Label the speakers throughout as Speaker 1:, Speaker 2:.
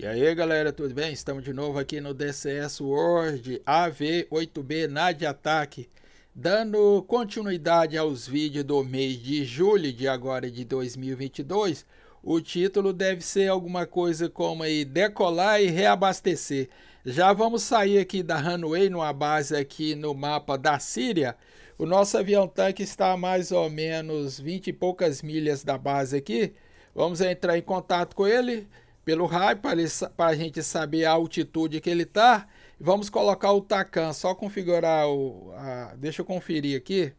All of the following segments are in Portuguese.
Speaker 1: E aí galera, tudo bem? Estamos de novo aqui no DCS World AV8B NAD Ataque Dando continuidade aos vídeos do mês de julho de agora de 2022 O título deve ser alguma coisa como aí decolar e reabastecer Já vamos sair aqui da runway numa base aqui no mapa da Síria O nosso avião tanque está a mais ou menos 20 e poucas milhas da base aqui Vamos entrar em contato com ele pelo raio para a gente saber a altitude que ele está. Vamos colocar o Tacan, só configurar o. A, deixa eu conferir aqui.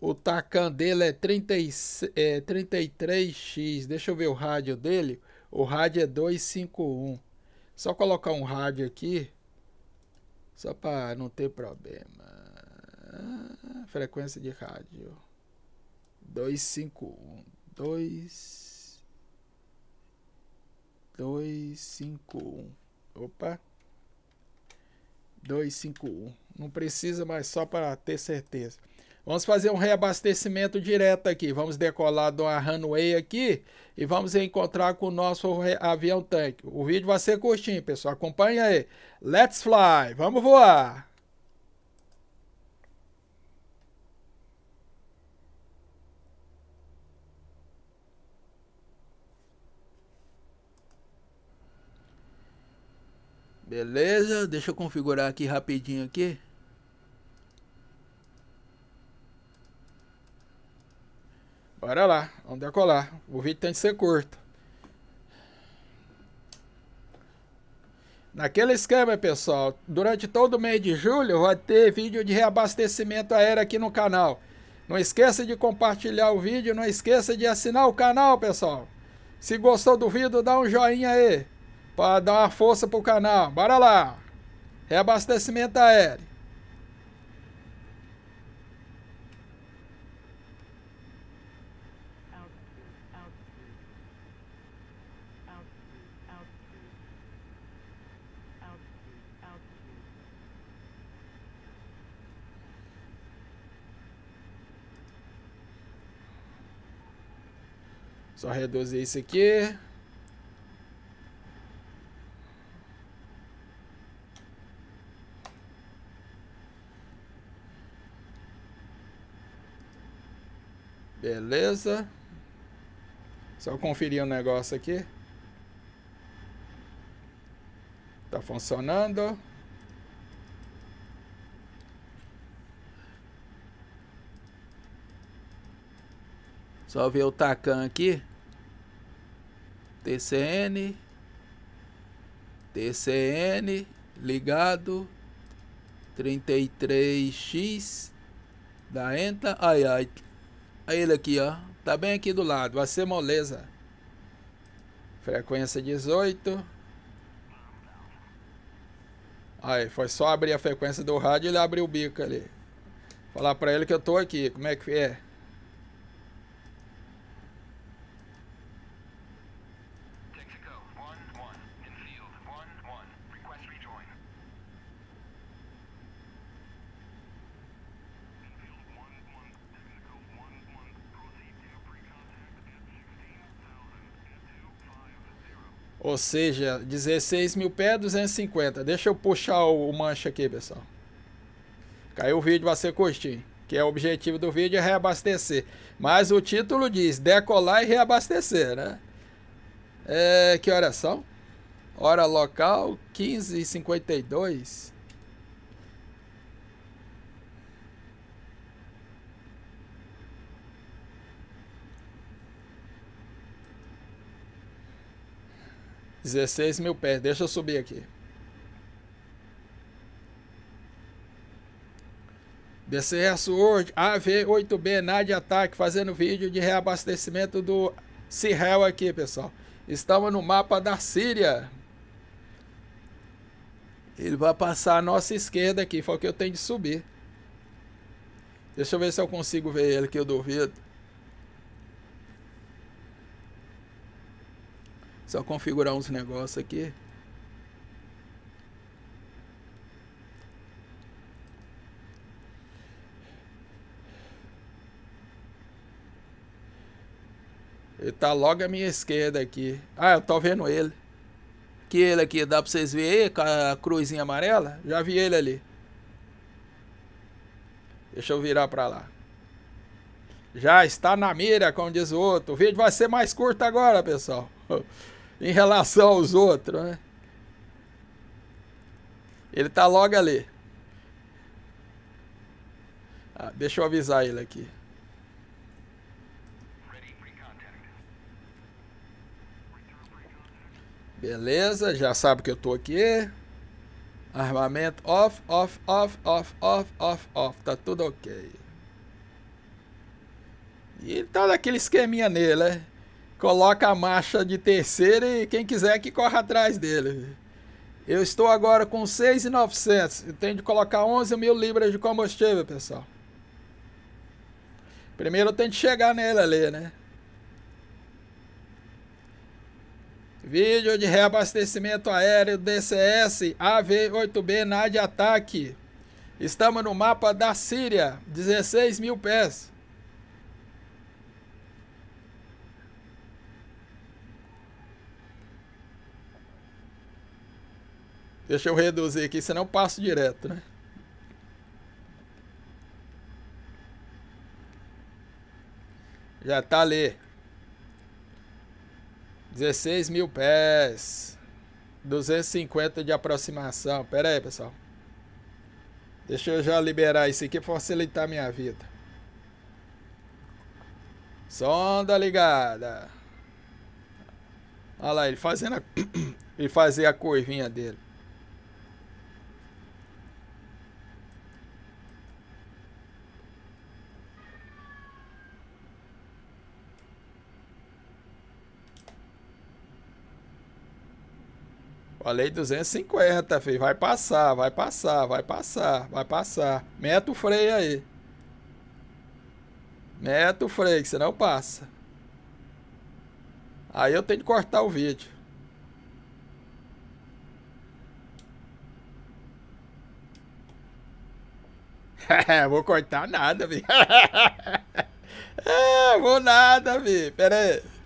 Speaker 1: O Tacan dele é, 30, é 33x. Deixa eu ver o rádio dele. O rádio é 251. Só colocar um rádio aqui. Só para não ter problema. Frequência de rádio. 251. 2. 251. Opa. 251. Não precisa, mas só para ter certeza. Vamos fazer um reabastecimento direto aqui. Vamos decolar de uma runway aqui e vamos encontrar com o nosso avião tanque. O vídeo vai ser curtinho, pessoal. Acompanha aí. Let's fly. Vamos voar. Beleza, deixa eu configurar aqui rapidinho aqui. Bora lá, vamos decolar. O vídeo tem que ser curto. Naquele esquema, pessoal, durante todo o mês de julho vai ter vídeo de reabastecimento aéreo aqui no canal. Não esqueça de compartilhar o vídeo, não esqueça de assinar o canal, pessoal. Se gostou do vídeo, dá um joinha aí para dar uma força pro canal. Bora lá. Reabastecimento aéreo. Só reduzir isso aqui. Beleza. Só conferir um negócio aqui. Tá funcionando. Só ver o Tacan aqui. TCN. TCN ligado. 33X da Enta. Ai, ai ele aqui, ó. Tá bem aqui do lado, vai ser moleza. Frequência 18. Aí, foi só abrir a frequência do rádio e ele abriu o bico ali. Falar pra ele que eu tô aqui, como é que é? Ou seja, 16 mil pés, 250. Deixa eu puxar o mancha aqui, pessoal. Caiu o vídeo vai ser curtinho. Que é o objetivo do vídeo é reabastecer. Mas o título diz decolar e reabastecer, né? É, que horas são? Hora local, 15h52. 16 mil pés. Deixa eu subir aqui. DCS World AV8B NAD Ataque fazendo vídeo de reabastecimento do Sirel aqui, pessoal. Estamos no mapa da Síria. Ele vai passar a nossa esquerda aqui, foi o que eu tenho de subir. Deixa eu ver se eu consigo ver ele, que eu duvido. Só configurar uns negócios aqui. Ele tá logo à minha esquerda aqui. Ah, eu tô vendo ele. Que ele aqui, dá pra vocês verem aí, com a cruzinha amarela? Já vi ele ali. Deixa eu virar pra lá. Já está na mira, como diz o outro. O vídeo vai ser mais curto agora, pessoal. em relação aos outros. Né? Ele está logo ali. Ah, deixa eu avisar ele aqui. Beleza, já sabe que eu tô aqui. Armamento off, off, off, off, off, off, off. Tá tudo ok. E ele tá daquele esqueminha nele, né? coloca a marcha de terceira e quem quiser que corra atrás dele. Eu estou agora com 6,900. Eu tenho de colocar 11 mil libras de combustível, pessoal. Primeiro eu tenho de chegar nele ali, né? Vídeo de reabastecimento aéreo DCS AV-8B NAD ataque. Estamos no mapa da Síria, 16 mil pés. Deixa eu reduzir aqui, senão eu passo direto, né? Já tá ali. 16 mil pés. 250 de aproximação. Pera aí, pessoal. Deixa eu já liberar isso aqui para facilitar minha vida. Sonda ligada. Olha lá, ele fazendo a... ele fazendo a curvinha dele. A lei 250, filho. Vai passar, vai passar, vai passar, vai passar. Meta o freio aí. Meta o freio, que senão passa. Aí eu tenho que cortar o vídeo. vou cortar nada, vi. é, vou nada, vi. Pera aí.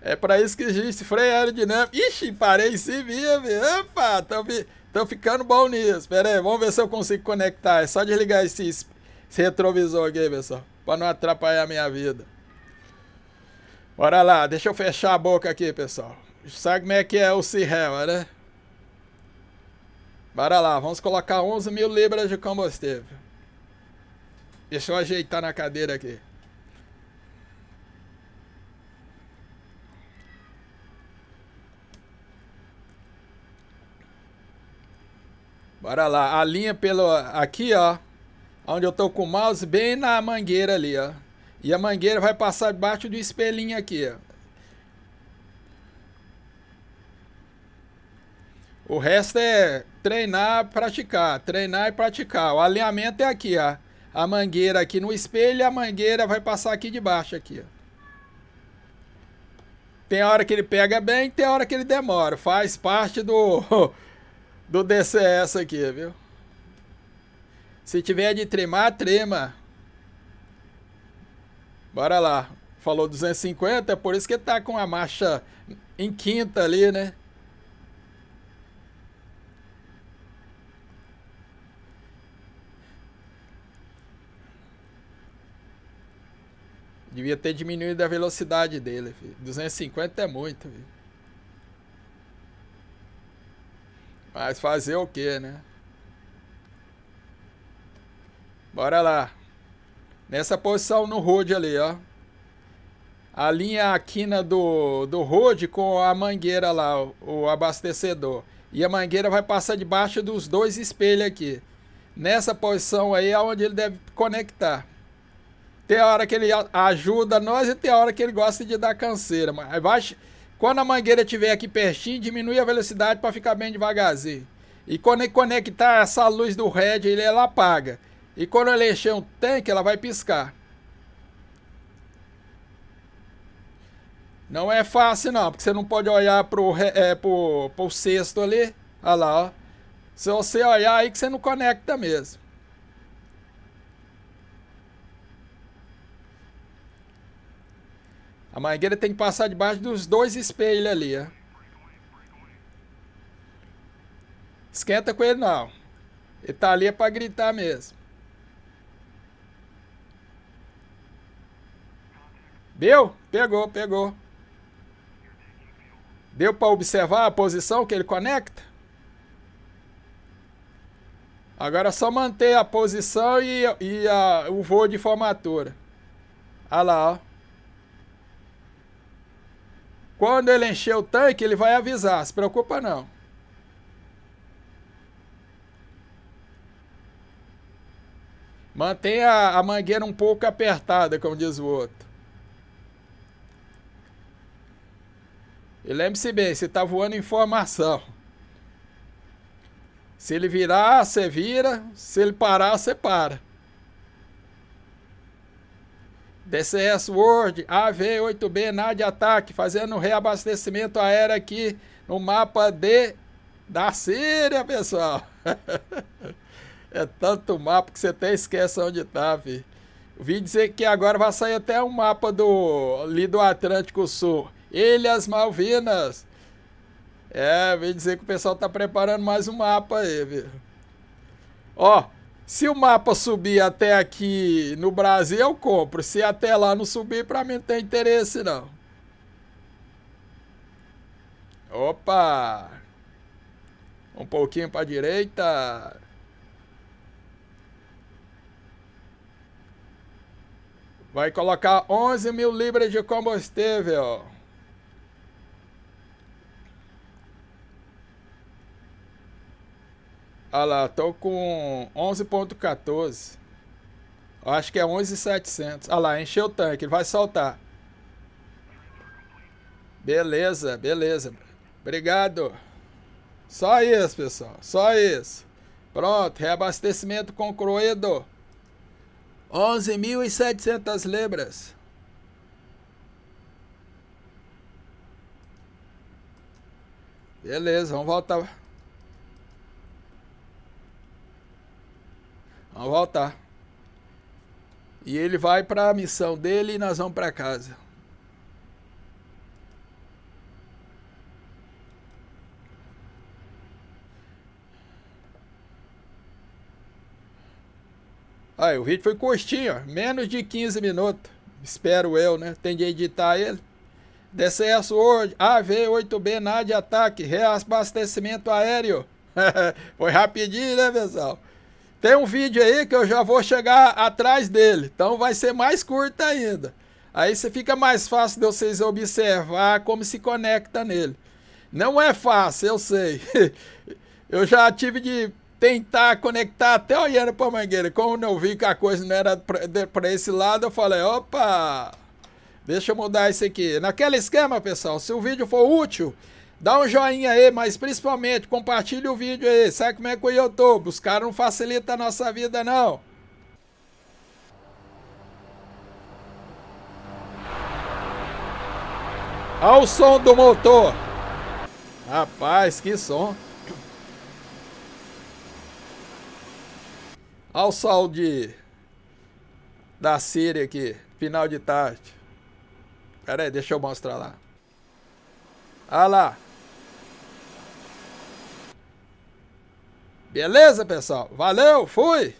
Speaker 1: É para isso que existe freio aerodinâmico. Ixi, parei em cima. mesmo. Opa, estão ficando bom nisso. Pera aí, vamos ver se eu consigo conectar. É só desligar esse, esse retrovisor aqui, pessoal. Para não atrapalhar a minha vida. Bora lá, deixa eu fechar a boca aqui, pessoal. Sabe como é que é o Cirrela, né? Bora lá, vamos colocar 11 mil libras de combustível. Deixa eu ajeitar na cadeira aqui. Bora lá. A linha pelo. Aqui, ó. Onde eu tô com o mouse, bem na mangueira ali, ó. E a mangueira vai passar debaixo do espelhinho aqui, ó. O resto é treinar, praticar, treinar e praticar. O alinhamento é aqui, ó. A mangueira aqui no espelho, a mangueira vai passar aqui debaixo aqui, ó. Tem hora que ele pega bem, tem hora que ele demora. Faz parte do do DCS é aqui, viu? Se tiver de tremar, trema. Bora lá. Falou 250, é por isso que tá com a marcha em quinta ali, né? Devia ter diminuído a velocidade dele. Filho. 250 é muito. Filho. Mas fazer o quê, né? Bora lá. Nessa posição no road ali, ó. A linha quina do, do road com a mangueira lá, o, o abastecedor. E a mangueira vai passar debaixo dos dois espelhos aqui. Nessa posição aí é onde ele deve conectar. Tem a hora que ele ajuda nós e tem a hora que ele gosta de dar canseira. Mas vai, quando a mangueira estiver aqui pertinho, diminui a velocidade para ficar bem devagarzinho. E quando ele conectar essa luz do red, ele, ela apaga. E quando ele encher um tanque, ela vai piscar. Não é fácil não, porque você não pode olhar pro, é, pro, pro cesto ali. Olha lá, ó. Se você olhar aí que você não conecta mesmo. A mangueira tem que passar debaixo dos dois espelhos ali, ó. Esquenta com ele não. Ele tá ali é pra gritar mesmo. Deu? Pegou, pegou. Deu para observar a posição que ele conecta? Agora é só manter a posição e, e a, o voo de formatura. Olha lá, ó. Quando ele encher o tanque, ele vai avisar, se preocupa não. Mantenha a mangueira um pouco apertada, como diz o outro. E lembre-se bem, você está voando em formação, Se ele virar, você vira. Se ele parar, você para. DCS World, AV-8B, NAD ataque, fazendo reabastecimento aéreo aqui no mapa de da Síria, pessoal. é tanto mapa que você até esquece onde tá, vi Vi dizer que agora vai sair até um mapa do ali do Atlântico Sul, Ilhas Malvinas. É, vi dizer que o pessoal tá preparando mais um mapa aí, viu? Ó, se o mapa subir até aqui no Brasil, eu compro. Se até lá não subir, para mim não tem interesse, não. Opa! Um pouquinho para direita. Vai colocar 11 mil libras de combustível. Olha lá, tô com 11.14. Acho que é 11.700. Olha lá, encheu o tanque, ele vai soltar. Beleza, beleza. Obrigado. Só isso, pessoal. Só isso. Pronto, reabastecimento concluído. 11.700 libras. Beleza, vamos voltar Vamos voltar. E ele vai para a missão dele e nós vamos para casa. Aí, o vídeo foi curtinho, ó, menos de 15 minutos. Espero eu, né? Tem de editar ele. DCS hoje, AV-8B, NAD ataque, reabastecimento aéreo. foi rapidinho, né, pessoal? Tem um vídeo aí que eu já vou chegar atrás dele, então vai ser mais curto ainda. Aí você fica mais fácil de vocês observar como se conecta nele. Não é fácil, eu sei. Eu já tive de tentar conectar até olhando para a mangueira. Como eu vi que a coisa não era para esse lado, eu falei, opa, deixa eu mudar isso aqui. Naquele esquema, pessoal, se o vídeo for útil, Dá um joinha aí, mas principalmente compartilha o vídeo aí. Sabe como é que o YouTube? Os caras não facilitam a nossa vida, não. Olha o som do motor. Rapaz, que som. Olha o sol de... da Síria aqui. Final de tarde. Pera aí, deixa eu mostrar lá. Olha lá. Beleza, pessoal? Valeu, fui!